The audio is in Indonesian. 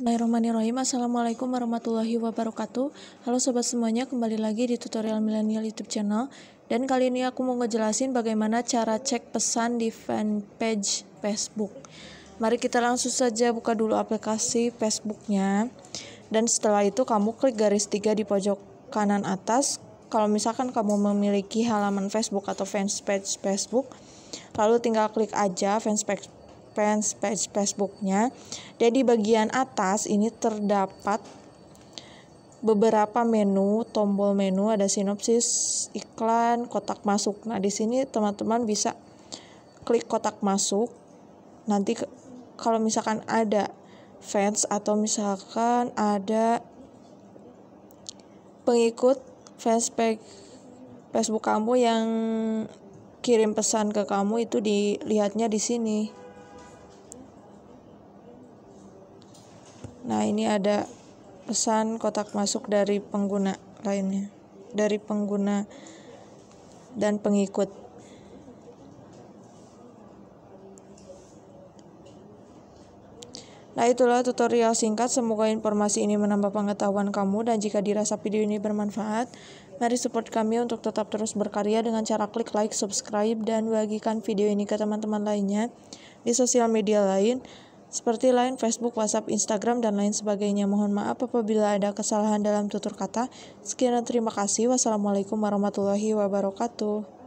Bismillahirrahmanirrahim Assalamualaikum warahmatullahi wabarakatuh Halo sobat semuanya kembali lagi di tutorial milenial youtube channel Dan kali ini aku mau ngejelasin bagaimana cara cek pesan di fanpage facebook Mari kita langsung saja buka dulu aplikasi facebooknya Dan setelah itu kamu klik garis tiga di pojok kanan atas Kalau misalkan kamu memiliki halaman facebook atau fanpage facebook Lalu tinggal klik aja fanpage fans page Facebooknya. Dan di bagian atas ini terdapat beberapa menu, tombol menu, ada sinopsis, iklan, kotak masuk. Nah, di sini teman-teman bisa klik kotak masuk. Nanti kalau misalkan ada fans atau misalkan ada pengikut fans page Facebook kamu yang kirim pesan ke kamu itu dilihatnya di sini. Nah, ini ada pesan kotak masuk dari pengguna lainnya, dari pengguna dan pengikut. Nah, itulah tutorial singkat. Semoga informasi ini menambah pengetahuan kamu dan jika dirasa video ini bermanfaat, mari support kami untuk tetap terus berkarya dengan cara klik like, subscribe, dan bagikan video ini ke teman-teman lainnya di sosial media lain seperti lain Facebook, WhatsApp, Instagram, dan lain sebagainya. Mohon maaf apabila ada kesalahan dalam tutur kata. Sekian dan terima kasih. Wassalamualaikum warahmatullahi wabarakatuh.